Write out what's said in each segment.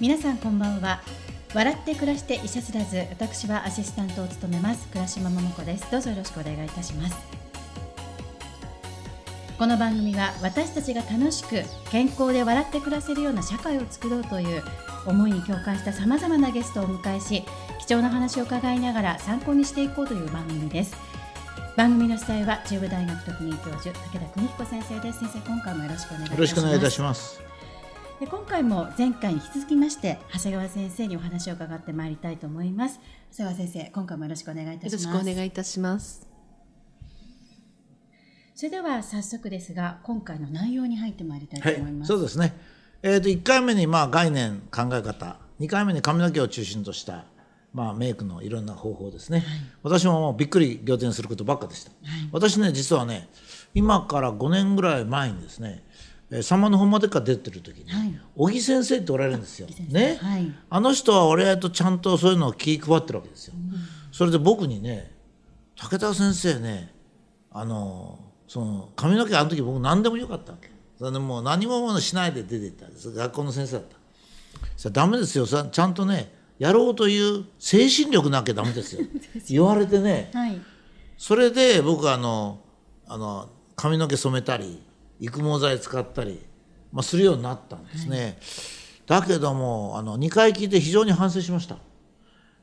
皆さんこんばんは笑って暮らして医者知らず私はアシスタントを務めます倉島桃子ですどうぞよろしくお願いいたしますこの番組は私たちが楽しく健康で笑って暮らせるような社会を作ろうという思いに共感したさまざまなゲストをお迎えし貴重な話を伺いながら参考にしていこうという番組です番組の主催は中部大学特任教授武田邦彦先生です先生今回もよろしくお願いいたしますよろしくお願いいたしますで今回も前回に引き続きまして長谷川先生にお話を伺ってまいりたいと思います長谷川先生今回もよろしくお願いいたしますよろしくお願いいたしますそれでは早速ですが今回の内容に入ってまいりたいと思います、はい、そうですねえーと、1回目にまあ概念考え方2回目に髪の毛を中心としたまあ、メイクのいろんな方法ですね、はい、私ももうびっくり仰天することばっかでした、はい、私ね実はね今から5年ぐらい前にですね「さんまの本までか」出てる時に、はい、小木先生っておられるんですよ。ね、はい、あの人は俺とちゃんとそういうのを気配ってるわけですよ。うん、それで僕にね武田先生ねあのその髪の毛あの時僕何でもよかったわけ。それでもう何もしないで出ていったんです学校の先生だった。それダメですよちゃんとねやろうという精神力なきゃダメですよ 言われてね、はい、それで僕あのあの髪の毛染めたり育毛剤使ったり、まあ、するようになったんですね、はい、だけどもあの2回聞いて非常に反省しました、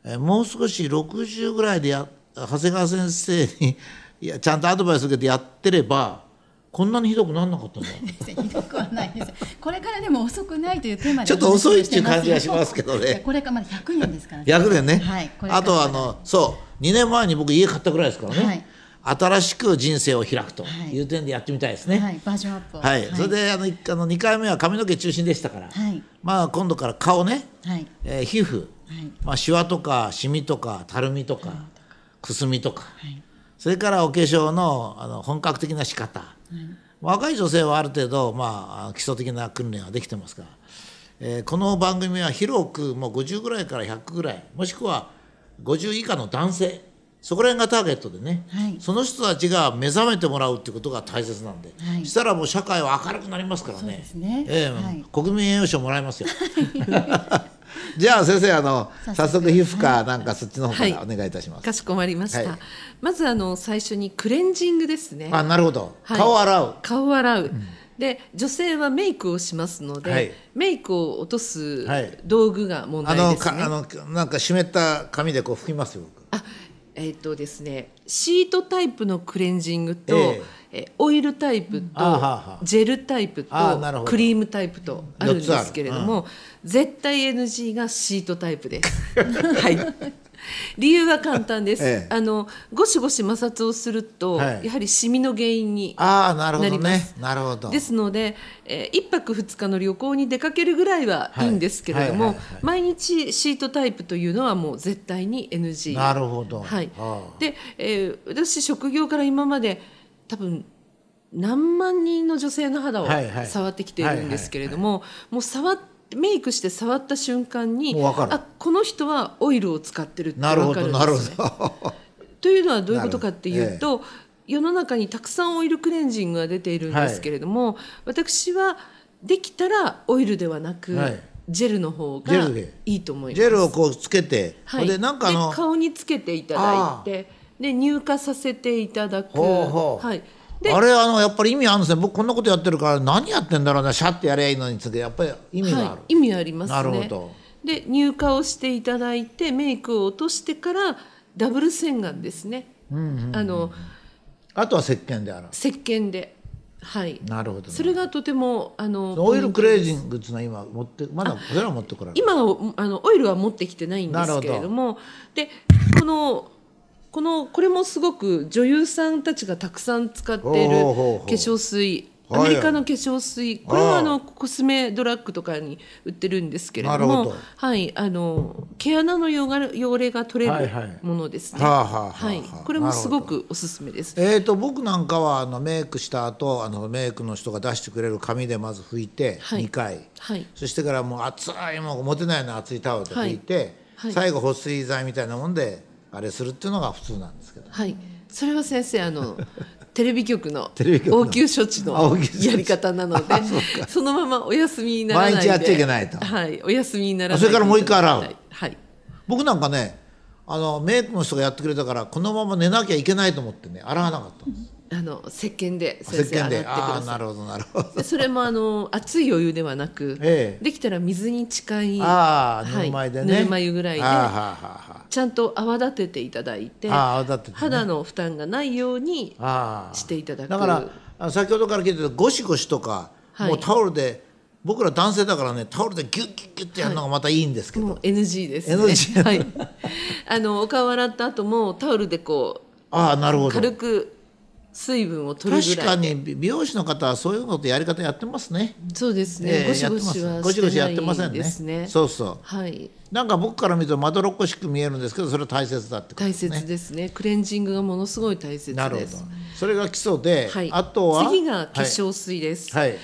えもう少し60ぐらいでや長谷川先生にいやちゃんとアドバイス受けてやってればこんなにひどくなんなかったんだひどくはないですこれからでも遅くないというテーマちょっと遅いっていう感じがしますけどね これからまだ100年ですからね100年ね、はい、あとあのそう2年前に僕家買ったぐらいですからね、はい新しく人生を開くという点でやってみたいですね。はい、バージョンアップ。はい、それであのあの2回目は髪の毛中心でしたから、はい、まあ今度から顔ね、はいえー、皮膚、はいまあ、シワとかシミとかたるみとかくすみとか、はい、それからお化粧のあの本格的な仕方、はい、若い女性はある程度、まあ、基礎的な訓練はできてますかえー、この番組は広くもう五十ぐらいから百ぐらいもしくは50以下の男性。そこら辺がターゲットでね、はい、その人たちが目覚めてもらうってことが大切なんで、はい、したらもう社会は明るくなりますからねえ国民栄誉賞もらえますよ。じゃあ先生あの早速皮膚科なんかそっちの方からお願いいたします。かしこまりました。まずあの最初にクレンジングですね。あなるほど、顔洗う。顔洗う。うんで女性はメイクをしますので、はい、メイクを落とす道具が問題ですね、はい、あのかあのなんか湿った紙でこう拭きますよあえっとですね、シートタイプのクレンジングと、ええオイルタイプとジェルタイプとクリームタイプとあるんですけれども、絶対 NG がシートタイプです。はい理由は簡単です、ええ、あのゴシゴシ摩擦をすると、はい、やはりシミの原因になりますなるほど、ね、ですので、えー、1泊2日の旅行に出かけるぐらいはいいんですけれども、毎日シートタイプというのはもう絶対に NG なるほど、はいでえー、私職業から今まで多分何万人の女性の肌を触ってきているんですけれどももう触ってメイクして触った瞬間にあこの人はオイルを使ってるって分かるんですね。というのはどういうことかっていうと、ええ、世の中にたくさんオイルクレンジングが出ているんですけれども、はい、私はできたらオイルではなく、はい、ジェルの方がいいと思います。ジェルをこうつけて、はい、でなんか顔につけていただいてで乳化させていただく。ほうほうはいあれあのやっぱり意味あるんですね僕こんなことやってるから何やってんだろうなシャッてやりゃいいのにつけやっぱり意味がある、はい、意味ありますねなるほどで入荷をしていただいてメイクを落としてからダブル洗顔ですね、うんうんうん、あのあとは石鹸で洗う石鹸ではいなるほど、ね、それがとてもあのオイルクレージングっていうのは今持ってまだこれは持ってこられ今あのオイルは持ってきてないんですけれどもでこのこのこれもすごく女優さんたちがたくさん使っている化粧水アメリカの化粧水、これはあのコスメドラッグとかに売ってるんですけれども、はい、あの毛穴の汚れが取れるものですね。はい、これもすごくおすすめです。えっ、と僕なんかはあのメイクした後、あのメイクの人が出してくれる紙でまず拭いて2回、はい、そしてからもう熱いもう持てないの熱いタオルで拭いて、はい最後保水剤みたいなもんで。あれするっていうのが普通なんですけど、はい、それは先生あ のテレビ局の応急処置のやり方なのでそのままお休みにならないで毎日やっちゃいけないと、はい、お休みにならないそれからもう一回洗う、はい、僕なんかねあのメイクの人がやってくれたからこのまま寝なきゃいけないと思ってね洗わなかったんです、あの石鹸で先生洗ってくださいそれもあの熱いお湯ではなく、ええ、できたら水に近いあ、あ、はい、ぬるま湯でね、ぬるま湯ぐらいでちゃんと泡立てていただいて、泡立ね、肌の負担がないようにしていただくだから先ほどから聞いてたゴシゴシとか、はい、もうタオルで僕ら男性だからねタオルでギュッギュッギュッってやるのがまたいいんですけど、はい、もう NG です、ね、NG はいあのお顔洗った後もタオルでこうああなるほど軽く水分を取る確かに美容師の方はそういうことやり方やってますねそうですね、えー、ゴシゴシはしゴシゴシやってませんね、ね、そうそうはいなんか僕から見るとまどろっこしく見えるんですけどそれは大切だってことですね大切ですねクレンジングがものすごい大切なるほどそれが基礎で、はい、あとは次が化粧水です、はい、はい、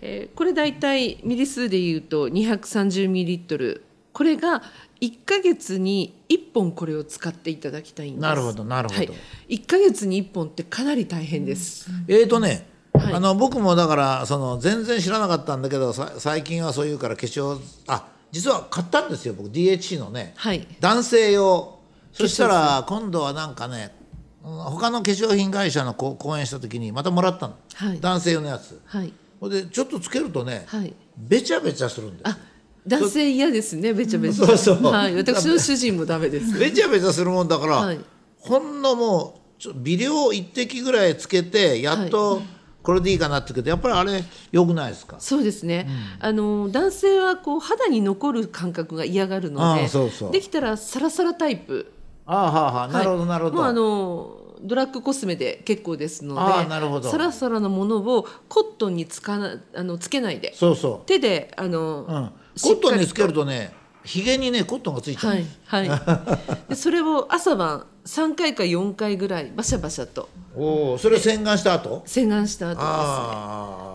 えー、これ大体ミリ数でいうと230ミリリットルこれが1か月に1本これを使っていただきたいんですなるほどなるほど、はい、1か月に1本ってかなり大変です、うん、えっ、ー、とね、はい、あの僕もだからその全然知らなかったんだけど最近はそういうから化粧あ実は買ったんですよ僕 DHC のね、はい、男性用そしたら今度はなんかね他の化粧品会社の講演した時にまたもらったの、はい、男性用のやつ、はい、でちょっとつけるとね、はい、べちゃべちゃするんですあ男性嫌ですねべちゃべちゃそうそうはい私の主人もダメですべちゃべちゃするもんだから、はい、ほんのもうちょ微量一滴ぐらいつけてやっと、はいこれでいいかなってけどやっぱりあれ良くないですかそうですね、うん、あの男性はこう肌に残る感覚が嫌がるのでできたらサラサラタイプああはあはあ、なるほどなるほど、はい、もうあのドラッグコスメで結構ですのでなるほどサラサラのものをコットンにつかなあのつけないでそうそう手であの、うんコットンにつけるとねひげにねコットンがついちゃう、はいはい、でそれを朝晩3回か4回ぐらいバシャバシャとおおそれ洗顔した後洗顔した後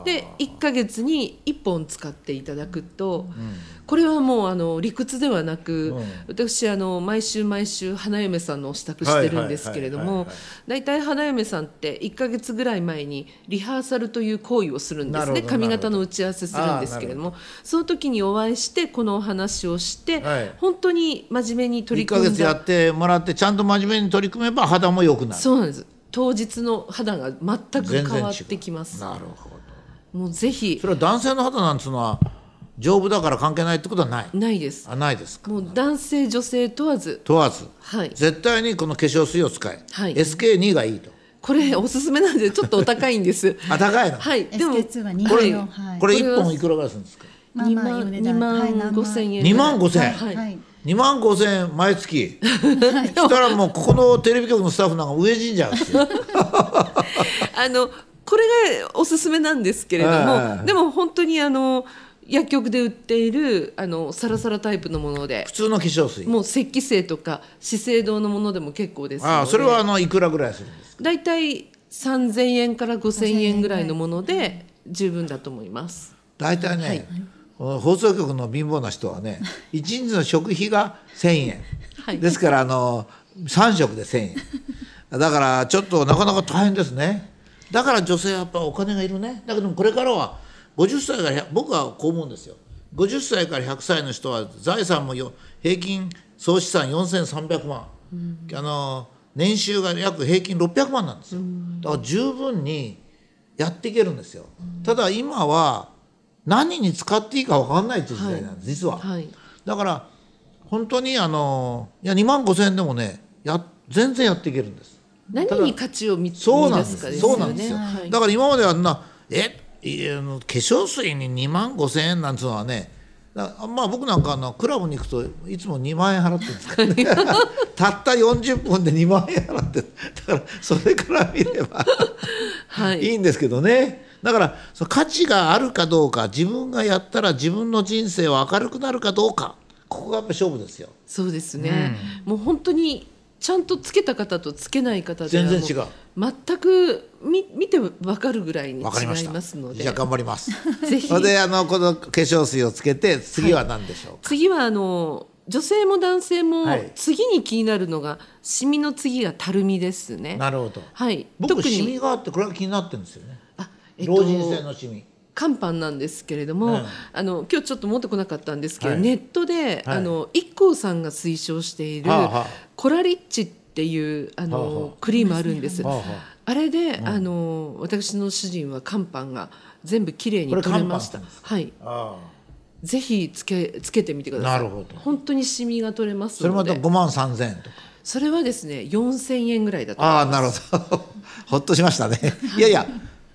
ですねで1か月に1本使っていただくと、うん、これはもうあの理屈ではなく、うん、私あの毎週毎週花嫁さんのお支度してるんですけれども大体花嫁さんって1か月ぐらい前にリハーサルという行為をするんですね髪型の打ち合わせするんですけれどもその時にお会いしてこのお話をして、はい、本当に真面目に取り組んで1か月やってもらってちゃんと真面目にに取り組めば肌も良くなるそうなんです当日の肌が全く変わってきますなるほどもうぜひそれは男性の肌なんつうのは丈夫だから関係ないってことはないないですあないですもう男性女性問わず問わず、はい、絶対にこの化粧水を使え、はい、SK2 がいいとこれおすすめなんでちょっとお高いんです あ高いのはいでも SK2 これ、はい、これ1本いくらぐらいするんですか2万2万5千円2万5千円、はい、はい2万5千円毎月 したらもうここのテレビ局のスタッフなんか上神社ゃん。あのこれがおすすめなんですけれども、でも本当にあの薬局で売っているあのサラサラタイプのもので普通の化粧水もう石器製とか資生堂のものでも結構ですあそれはあのいくらぐらいするんですか大体3000円から5000円ぐらいのもので十分だと思います大体ね、はい放送局の貧乏な人はね 一日の食費が1,000円、はい、ですからあの3食で1,000円だからちょっとなかなか大変ですねだから女性はやっぱお金がいるねだけどもこれからは50歳から僕はこう思うんですよ50歳から100歳の人は財産もよ平均総資産4300万、うん、あの年収が約平均600万なんですよ、うん、だから十分にやっていけるんですよ、うん、ただ今は何に使っていいか分かんないっていう時代なんです、実は、だから本当にあのいや2万5千円でもねや全然やっていけるんです何に価値を見つけそうなんですよねだから今まではなえなえ化粧水に2万5千円なんつうのはねまあ僕なんかあのクラブに行くといつも2万円払ってるんですから、ね、たった40分で2万円払ってだからそれから見れば、はい、いいんですけどね。だからその価値があるかどうか自分がやったら自分の人生は明るくなるかどうかここがやっぱ勝負ですよ。そうですね、うん、もう本当にちゃんとつけた方とつけない方全然違う全く見見て分かるぐらいに違いますのでじゃあ頑張ります ぜひそれであのこの化粧水をつけて次は何でしょう、はい、次はあの女性も男性も次に気になるのが、シミの次がたるみですね。なるほど。はい。僕シミがあってこれが気になってるんですよね。老人性の趣味、乾パなんですけれども、うん、あの今日ちょっと持ってこなかったんですけど、はい、ネットで、あの IKKO さんが推奨している、はあ、コラリッチっていうあの、はあ、クリームあるんです。はあ、あれで、うん、あの私の主人は乾パが全部きれいに取れました。はい。あぜひつけつけてみてください。なるほど。本当にシミが取れますそれまた五万三千円とか。それはですね四千円ぐらいだとああなるほど。ほっとしましたね。いやいや。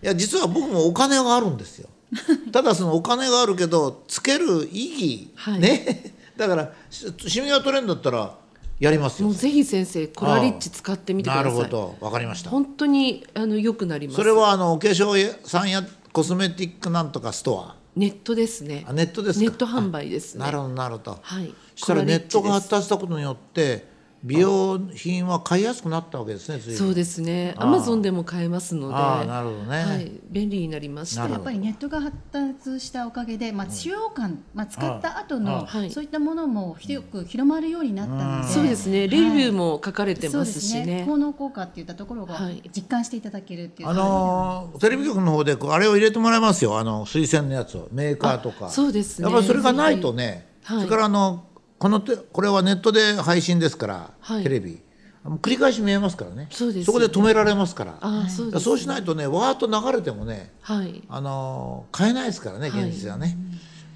いや実は僕もお金があるんですよ ただそのお金があるけどつける意義、はい、ね だからシミが取れるんだったらやりますよもうぜひ先生コラリッチ使ってみてくださいなるほどわかりました本当にあの良くなりますそれはあのお化粧さんやコスメティックなんとかストアネットですねネットですネット販売です、ね、なるほどなるほど、はい、したらネットが発達したことによって美容品は買いやすくなったわけですね。そうですね。アマゾンでも買えますので、なるほどね、はい、便利になりました。やっぱりネットが発達したおかげで、まあ使用感、まあ使った後の、そういったものも広く広まるようになったので、そうですね。レビューも書かれてますしね。効能効果っていったところが実感していただけるっていう。あのテレビ局の方であれを入れてもらいますよ。あの推薦のやつをメーカーとか。そうですね。やっぱりそれがないとね。それからあのこのこれはネットで配信ですから、はい、テレビ繰り返し見えますからねそこで止められますからそうしないとねわーっと流れてもね、あの買えないですからね現実はね。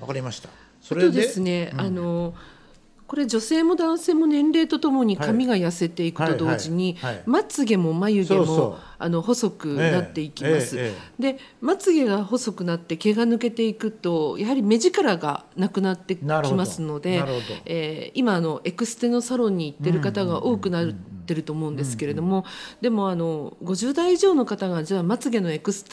わ、かりましたそれでですね、あのこれ女性も男性も年齢とともに髪が痩せていくと同時に、まつげも眉毛もあの細くなっていきます。でまつげが細くなって毛が抜けていくとやはり目力がなくなってきますので、えー、今あのエクステのサロンに行ってる方が多くなってると思うんですけれども、うんうん、でもあの50代以上の方がじゃあまつげのエクス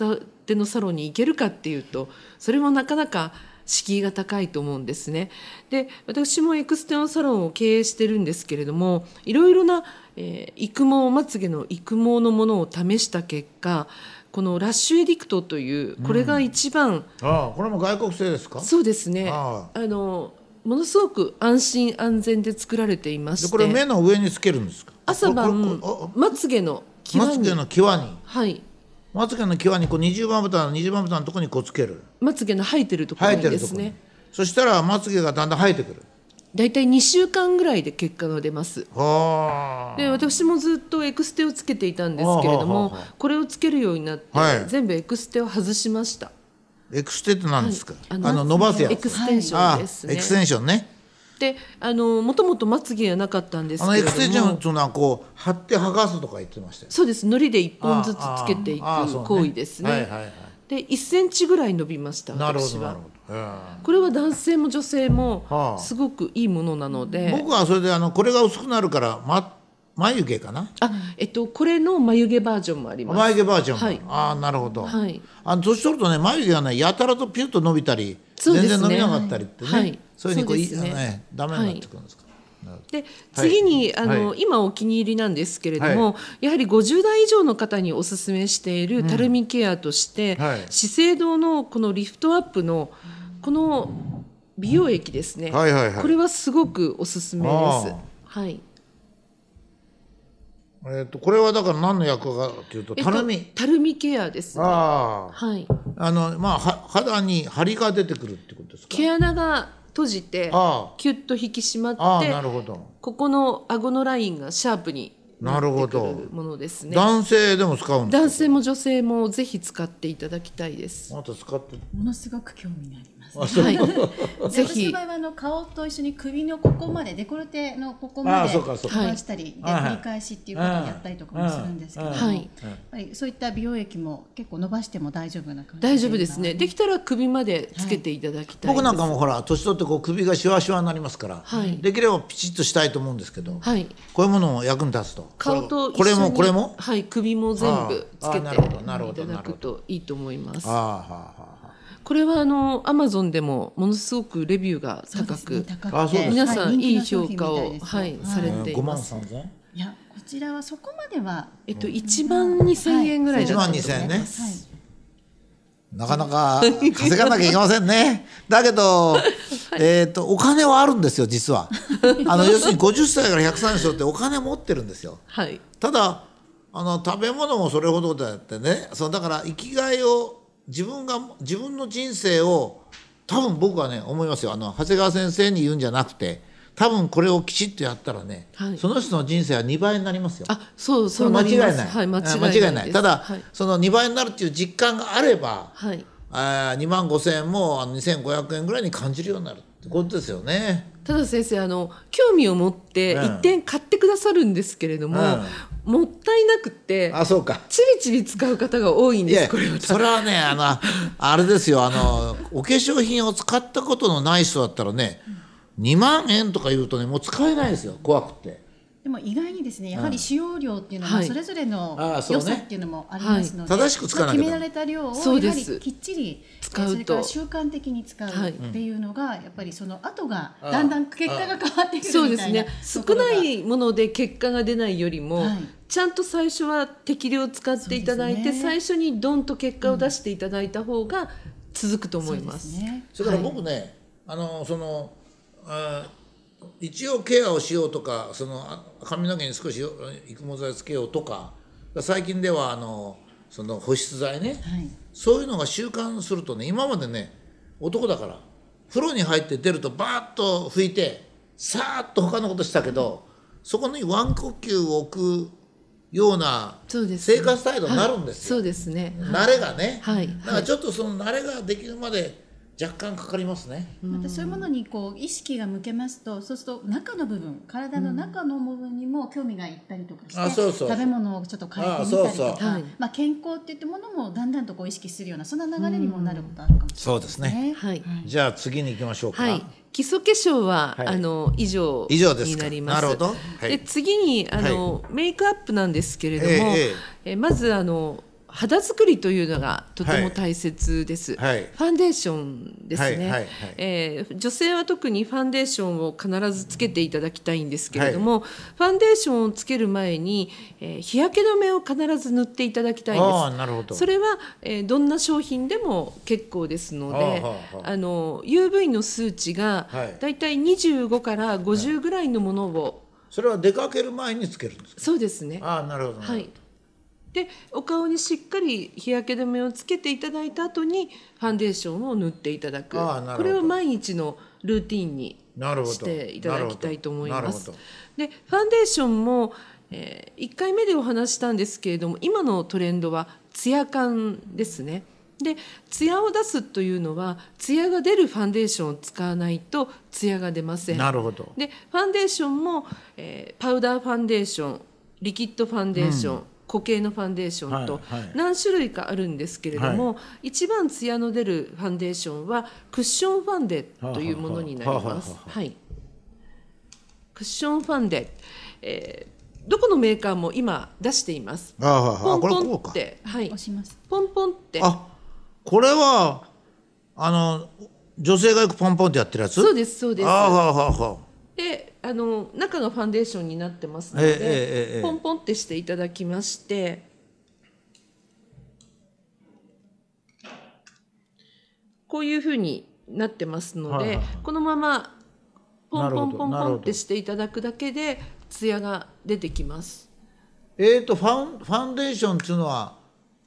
テのサロンに行けるかっていうとそれもなかなか敷居が高いと思うんですね。で私もエクステンサロンを経営してるんですけれどもいろいろな、えー、育毛まつげの育毛のものを試した結果このラッシュエディクトというこれが一番、うん、あこれも外国製ですかそうですねあのものすごく安心安全で作られていましてこれ目の上につけるんですか朝晩まつげの際にまつげの際にはいまつげの際にこう二重まぶたの二重まぶたのところにこうつけるまつげの生えてるところにですねそしたらまつげがだんだん生えてくる大体2週間ぐらいで結果が出ますで私もずっとエクステをつけていたんですけれどもこれをつけるようになって、はい、全部エクステを外しましたエクステって何ですか、はい、あの伸ばすやつエクステンションですねエクステンションねであのもともとまつげはなかったんですけどもエクステージョンのはこう貼って剥がすとか言ってましたそうですりで1本ずつつけていく行為ですね、ねはいはい、で1センチぐらい伸びました私はこれは男性も女性もすごくいいものなので、はあ、僕はそれであのこれが薄くなるからま眉毛かなあえっとこれの眉毛バージョンもあります眉毛バージョンも、はい、ああなるほど、はい、あの年取るとね眉毛がねやたらとピュッと伸びたり、ね、全然伸びなかったりってね、はいそういうふうにこうう、ねね、ダメになってくるんですか、はいで次に、はい、あの、はい、今お気に入りなんですけれども、はい、やはり50代以上の方におすすめしているたるみケアとして、うん、資生堂のこのリフトアップのこの美容液ですね、はいはいはい、これはすごくおすすめです。はいえーと、とこれはだから何の役かというとたるみ、えっと、たるみケアです、ね、あ,、はい、あのまあは肌に張りが出てくるってことですか毛穴が閉じてキュッと引き締まってここの顎のラインがシャープになるほどものですね男性でも使うん男性も女性もぜひ使っていただきたいですまた使ってものすごく興味がありますはい、ぜ ひ。場合はあの顔と一緒に首のここまでデコルテのここまで回したり、で繰り返しっていうことをやったりとかもするんですけど、はい、はい。そういった美容液も結構伸ばしても大丈夫な感じ大丈夫ですね。できたら首までつけていただきたい、はい、僕なんかもほら年取ってこう首がシワシワになりますから、はい、できればピチッとしたいと思うんですけど、はい、こういうものも役に立つと。顔とこれもこれもはい首も全部つけていただくといいと思います。ああはあはあこれはあのアマゾンでもものすごくレビューが高く、ね、高く皆さんいい評価を、はい、されています。いやこちらはそこまでは、えっと、1万2千円ぐらい一万二千円ね、はい、なかなか稼がなきゃいけませんねだけど、えーと、とお金はあるんですよ実はあの要するに50歳から1三0歳ってお金持ってるんですよ、はい、ただあの食べ物もそれほどだってねそうだから生きがいを自分が自分の人生を多分僕はね思いますよあの長谷川先生に言うんじゃなくて多分これをきちっとやったらね、はい、その人の人生は2倍になりますよ。あそうそう間違いない、はい、間違いないただ、はい、その2倍になるっていう実感があれば、はい、あ2万5千円もあの2,500円ぐらいに感じるようになる。ことですよね。ただ先生あの興味を持って一点買ってくださるんですけれども、うんもったいなくてあそうかちびちび使う方が多いんですこれはそれはねあのあれですよあのお化粧品を使ったことのない人だったらね2万円とか言うとねもう使えないですよ怖くてでも意外にですねやはり使用量っていうのはそれぞれの良さっていうのもありますので、正しく使わ決められた量をやはりきっちり使うそれから習慣的に使うっていうのがやっぱりその後がだんだん結果が変わってくるみたいなそうですね少ないもので結果が出ないよりも、ちゃんと最初は適量使っていただいて、最初にどんと結果を出していただいた方が続くと思います。それから僕ね、あのその一応ケアをしようとかその髪の毛に少し育毛剤つけようとか最近ではあのその保湿剤ね、はい、そういうのが習慣するとね今までね男だから風呂に入って出るとバーッと拭いてさーっと他のことしたけど、そこにワン呼吸を置くような生活態度になるんですよ。慣れがね、はい、だからちょっとその慣れができるまで若干かかりますねまたそういうものにこう意識が向けますとそうすると中の部分体の中の部分にも興味がいったりとかして、うん、そうそう食べ物をちょっと変えてみたりとかまあ、健康っていったものもだんだんとこう意識するようなそんな流れにもなることあるかもしれないですね。そうですね、はい、じゃあ次に行きましょうか。はい基礎化粧は、はい、あの以上になります。すはい、で次にあの、メイクアップなんですけれども、えーえー、えまずあの肌作りというのがとても大切です。はい、ファンデーションですね、はいはい、えー、女性は特にファンデーションを必ずつけていただきたいんですけれども、ファンデーションをつける前に、えー、日焼け止めを必ず塗っていただきたいです。それは、えー、どんな商品でも結構ですので、あの UV の数値がだいたい25から50ぐらいのものを、それは出かける前につけるんですそうですね。ああ、なるほど。はい。でお顔にしっかり日焼け止めをつけていただいた後にファンデーションを塗っていただくこれを毎日のルーティンにしていただきたいと思います。でファンデーションも、えー、1回目でお話したんですけれども今のトレンドはツヤ感ですね。でツヤを出すというのはツヤが出るファンデーションを使わないとツヤが出ません。なるほどでファンデーションも、えー、パウダーファンデーションリキッドファンデーション、うん固形のファンデーションと何種類かあるんですけれども、一番ツヤの出るファンデーションはクッションファンデというものになります。はい、クッションファンデ、えーどこのメーカーも今出しています。ポンポンって、はい、ポンポンって。あ、これはあの女性がよくポンポンってやってるやつ。そうですそうです。ああ、ははで、あの中がファンデーションになってますので、えええ、ポンポンってしていただきましてこういうふうになってますので、はいはい、このままポンポンポンポンってしていただくだけでツヤが出てきます。えーと、ファンファンデーションっていうのは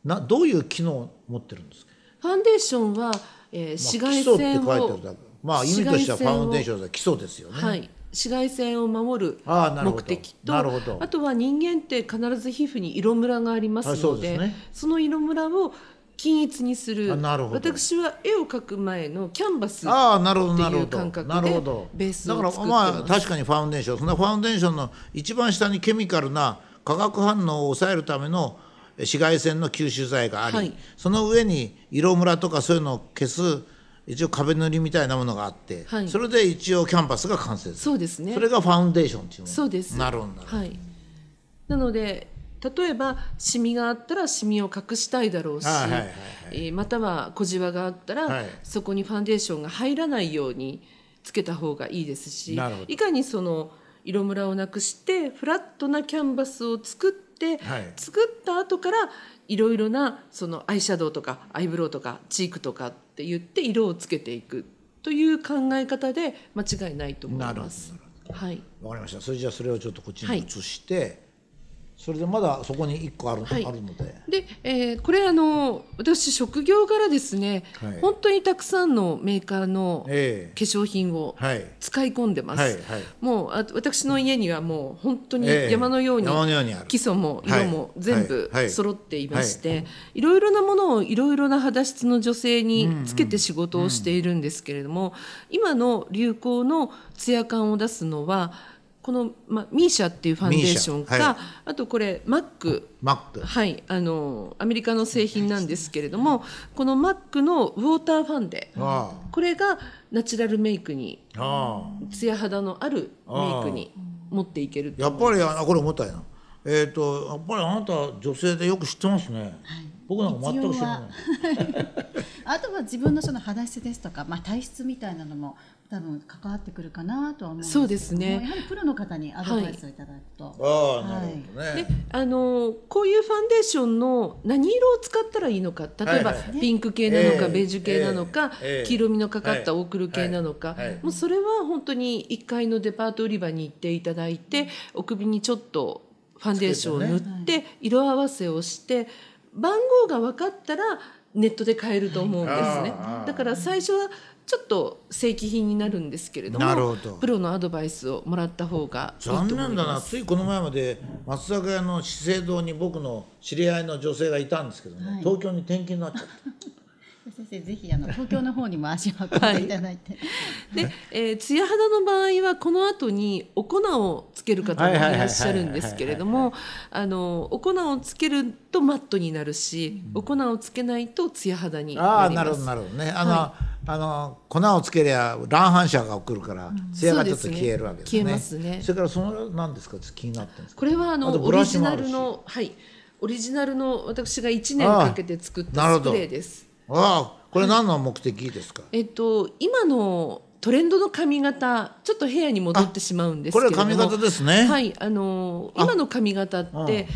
などういう機能を持ってるんですかファンデーションは、えー、紫外線を、まあ、まあ意味としてはファンデーションは基礎ですよね。はい紫外線を守る目的とあとは人間って必ず皮膚に色ムラがありますので、ね、その色ムラを均一にする私は絵を描く前のキャンバスっていう感覚でベースをだからまあ確かにファウンデーションそのファウンデーションの一番下にケミカルな化学反応を抑えるための紫外線の吸収剤があり、はい、その上に色ムラとかそういうのを消す一応壁塗りみたいなものがあって、はい、それで一応キャンパスが完成するそうですねそれがファウンデーションっていうものそうですなるほど、はい、なので例えばシミがあったらシミを隠したいだろうし、はいはいはいえまたは小じわがあったら、はい、そこにファンデーションが入らないようにつけた方がいいですしいかにその色ムラをなくしてフラットなキャンバスを作って、はい、作った後からいろいろなそのアイシャドウとかアイブロウとかチークとかって言って色をつけていくという考え方で間違いないと思います。はい、わかりました。それじゃあそれをちょっとこっちに移して、それでまだそこに1個ある,、はい、あるのでで、えー、これあの私職業柄ですね、はい、本当にたくさんのメーカーの化粧品を使い込んでます、えーはい、もうあ私の家にはもう本当に山のように、えー、基礎も色も全部揃っていまして、いろいろなものをいろいろな肌質の女性につけて仕事をしているんですけれども、うんうん、今の流行のツヤ感を出すのはこの、まあ、ミーシャっていうファンデーションか、はい、あとこれマックマックはいあのアメリカの製品なんですけれどもこのマックのウォーターファンデこれがナチュラルメイクにツヤ肌のあるメイクに持っていけるやっぱりあこれ重たいなえっ、ー、とやっぱりあなた女性でよく知ってますね、はい僕なんか全く知らない あとは自分のその肌質ですとか、まあ、体質みたいなのも多分関わってくるかなとは思うんですけそうですねやはりプロの方にアドバイスをいただくと、はい、あ、ねはい、であのこういうファンデーションの何色を使ったらいいのか例えば、はいはい、ピンク系なのか、えー、ベージュ系なのか、えー、黄色みのかかったオークル系なのか、はいはい、もうそれは本当に1階のデパート売り場に行っていただいてお首にちょっとファンデーションを塗って色合わせをして番号が分かったらネットで買えると思うんですね。だから最初はちょっと正規品になるんですけれどもなるほどプロのアドバイスをもらった方がいいと思います残念だなついこの前まで松坂屋の資生堂に僕の知り合いの女性がいたんですけどね、はい、東京に転勤になっちゃった。先生ぜひあの東京の方にも足を運んでいただいて、はい、で、えー、艶肌の場合はこの後にお粉をつける方もいらっしゃるんですけれどもあのお粉をつけるとマットになるし、うん、お粉をつけないと艶肌になりますああなるほどなるほどねあの、はい、あの粉をつけりゃ乱反射が起こるから艶がちょっと消えるわけですねうん、消えますねそれからその何ですか気になってんですかこれはあのオリジナルのはいオリジナルの私が1年かけて作ったスプレーですああこれ何の目的ですか、はい、えっと今のトレンドの髪型ちょっと部屋に戻ってしまうんですけどこれ髪型ですねはいあの今の髪型って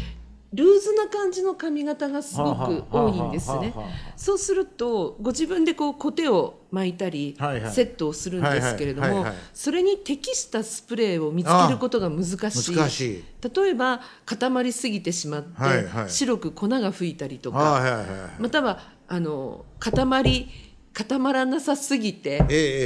ルーズな感じの髪型がすごく多いんですね。そうするとご自分でこうコテを巻いたり、セットをするんですけれども、それに適したスプレーを見つけることが難しい。例えば固まりすぎてしまって、白く粉が吹いたりとか、またはあの固まり固まらなさすぎて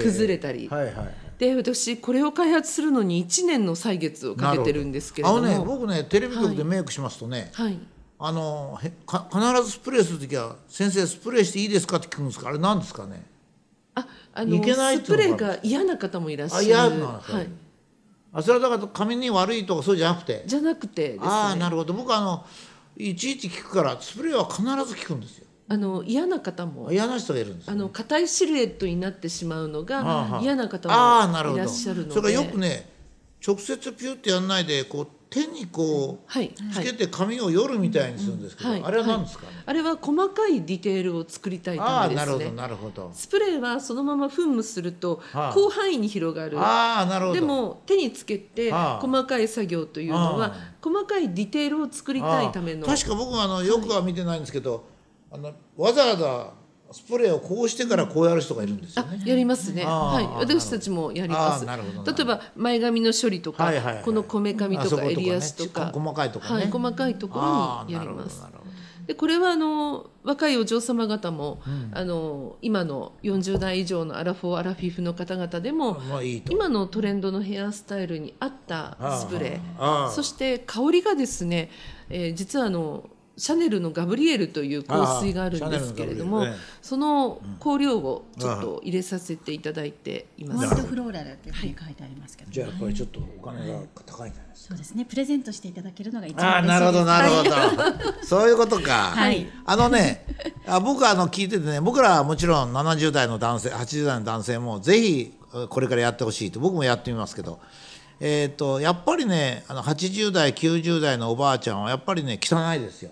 崩れたり、はいはい、で私これを開発するのに1年の歳月をかけてるんですけれどもあのね僕ねテレビ局でメイクしますとね、はい、あのか必ずスプレーする時は「先生スプレーしていいですか?」って聞くんですかあれ何ですかねああのいけないスプレーが嫌な方もいらっしゃる嫌なあそれはだから髪に悪いとかそうじゃなくてじゃなくて、ね、ああなるほど僕あのいちいち聞くからスプレーは必ず聞くんですよあの嫌な方も嫌な人がいるんです、ね、あの硬いシルエットになってしまうのが嫌な方もいらっしゃるのでそれはよくね直接ピュってやんないでこう手にこうつけて髪をるみたいにするんですけど、あれは何ですか、はいあれは細かいディテールを作りたいためですね。なるほどなるほど。スプレーはそのまま噴霧すると広範囲に広がる。あ、なるほど。でも手につけて細かい作業というのは細かいディテールを作りたいための。確か僕はあのよくは見てないんですけど、はいあのわざわざスプレーをこうしてからこうやる人がいるんですよね。やりますね。はい、私たちもやります。例えば前髪の処理とか、このこめかみとか襟足とか、細かいところ、はい、細かいところにやります。でこれはあの若いお嬢様方も、あの今の40代以上のアラフォーアラフィフの方々でも、今のトレンドのヘアスタイルに合ったスプレーそして香りがですね、えー、実はあのシャネルのガブリエルという香水があるんですけれども、その香料をちょっと入れさせていただいています。ワイフローラルって書いてありますけど、じゃあやっぱりちょっとお金が高いんじゃないですか。そうですね。プレゼントしていただけるのが一番あなるほどなるほど。そういうことか。はい。あのね、あ僕あの聞いててね、僕らはもちろん70代の男性、80代の男性もぜひこれからやってほしいと僕もやってみますけど。えーと、やっぱりねあの80代90代のおばあちゃんはやっぱりね汚いですよ。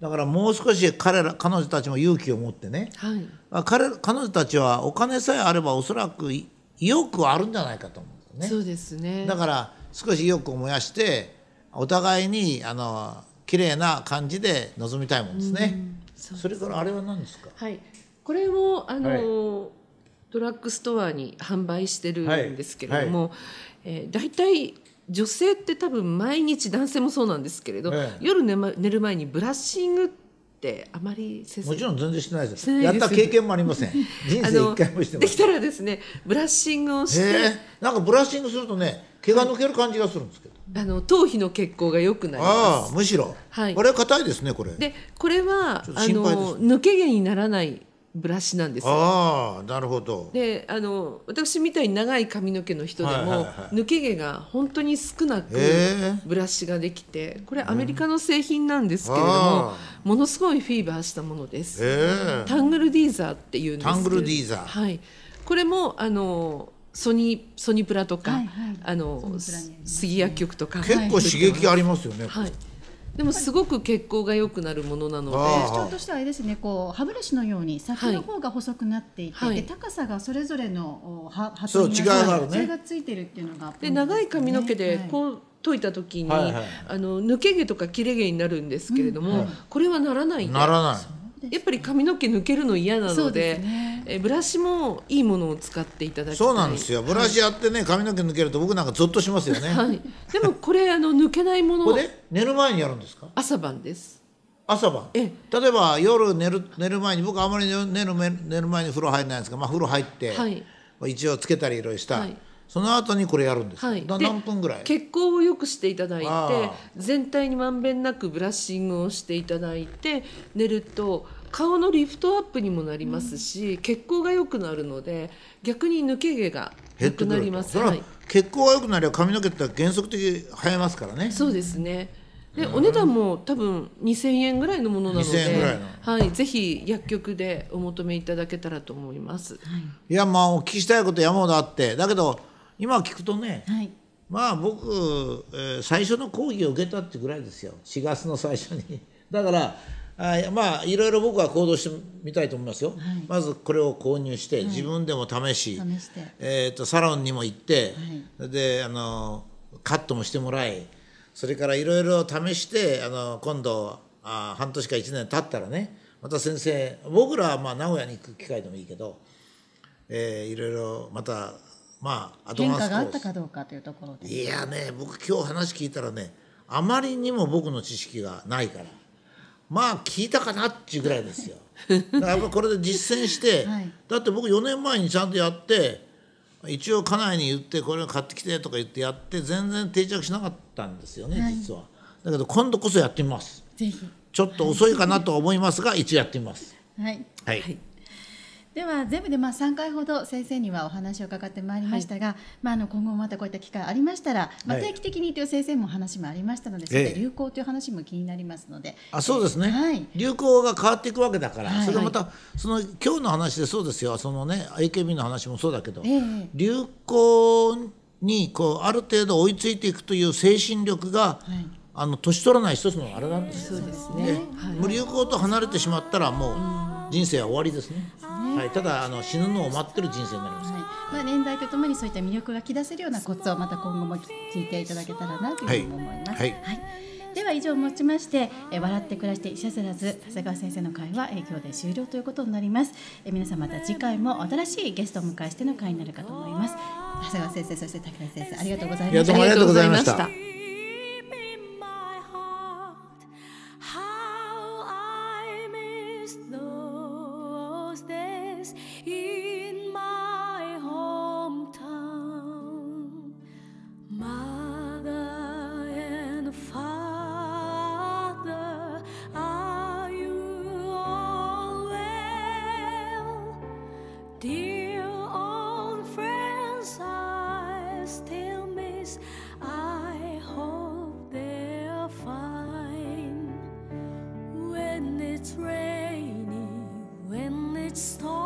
だからもう少し彼ら彼女たちも勇気を持ってね、はい、彼彼女たちはお金さえあればおそらく意欲はあるんじゃないかと思うね。そうですねだから少し意欲を燃やしてお互いにあの綺麗な感じで臨みたいもんですね。そすそれからあれは何ですか。はい、これもあの、はい、ドラッグストアに販売してるんですけれども、はいはい、えー、大体女性って多分毎日男性もそうなんですけれど、ええ、夜寝,、ま、寝る前にブラッシングってあまりもちろん全然してないですやった経験もありません 人生一回もしてできたらですねブラッシングをして、えー、なんかブラッシングするとね毛が抜ける感じがするんですけど、はい、あの頭皮の血行が良くなりますあむしろ、はい、これ硬いですねこれでこれはあの抜け毛にならないブラシなんですよ。あなるほどであの私みたいに長い髪の毛の人でも、はいはいはい、抜け毛が本当に少なくブラシができて、これアメリカの製品なんですけれども、うん、ものすごいフィーバーしたものです。タングルディーザーっていうんですタングルディーザー、はい、これもあのソニソニプラとか、はいはい、あの杉薬局とか結構刺激ありますよね。はいでもすごく血行が良くなるものなので特徴としてはあれですねこう歯ブラシのように先の方が細くなっていて、はい、で高さがそれぞれの歯歯と違う歯、ね、それがついてるっていうのがで、ね、長い髪の毛でこう、はい解いた時に、はいはい、あの抜け毛とか切れ毛になるんですけれども、うんはい、これはならないならないやっぱり髪の毛抜けるの嫌なので。えブラシもいいものを使っていただきそうなんですよブラシやってね、髪の毛抜けると僕なんかゾッとしますよね、はい、でもこれあの抜けないものこれ寝る前にやるんですか朝晩です朝晩例えば夜寝る寝る前に僕あまり寝る寝る前に風呂入らないんですが、まあ、風呂入って、はい、一応つけたりいろいろした、はい、その後にこれやるんです、はい、何分ぐらい血行を良くしていただいて全体にまんべんなくブラッシングをしていただいて寝ると顔のリフトアップにもなりますし、血行が良くなるので逆に抜け毛が減くなります、はい、血行が良くなりば髪の毛って原則的に生えますからねそうですねでお値段も多分2000円ぐらいのものなのではい、ぜひ薬局でお求めいただけたらと思います、はい、いやまあお聞きしたいこと山ほどあってだけど今聞くとね、はい、まあ僕、えー、最初の講義を受けたってぐらいですよ4月の最初に。だからあまあいろいろ僕は行動してみたいと思いますよ、はい、まずこれを購入して、はい、自分でも試し試しえーと、サロンにも行って、はい、であのカットもしてもらいそれからいろいろ試してあの今度あ半年か1年経ったらねまた先生僕らはまあ名古屋に行く機会でもいいけど、えー、いろいろまたまあアドバンスがあったかどうかというところでいやね僕今日話聞いたらねあまりにも僕の知識がないから。まあ聞いたかなっていうぐらいですよ。だからやっぱこれで実践して、はい、だって僕4年前にちゃんとやって一応家内に言ってこれを買ってきてとか言ってやって全然定着しなかったんですよね、はい、実は。だけど今度こそやってみます。ちょっと遅いかなと思いますが、一応やってみます。はい、はいでは全部でまあ3回ほど先生にはお話を伺ってまいりましたが、はい、まあ、あの今後またこういった機会ありましたら、まあ、定期的にという先生も話もありましたので、ええ、流行という話も気になりますのであそうですね、はい、流行が変わっていくわけだから、はい、それまたその今日の話でそうですよそのね AKB の話もそうだけど、え、流行にこうある程度追いついていくという精神力が、はいあの年取らない一つのあれなんですよね。そうですね。はい、流行と離れてしまったらもう人生は終わりですね。はい、ただあの死ぬのを待ってる人生になります、はい、まあ、年代とともにそういった魅力がき出せるようなコツをまた今後も聞いていただけたらなというふうに思います。はい、はい、では以上をもちまして、え笑って暮らしていしゃせらず長谷川先生の会は、え今日で終了ということになります、え皆さんまた次回も新しいゲストを迎えしての会になるかと思います長谷川先生そして武田先生ありがとうございましたありがとうございました it's rainy when it's storm.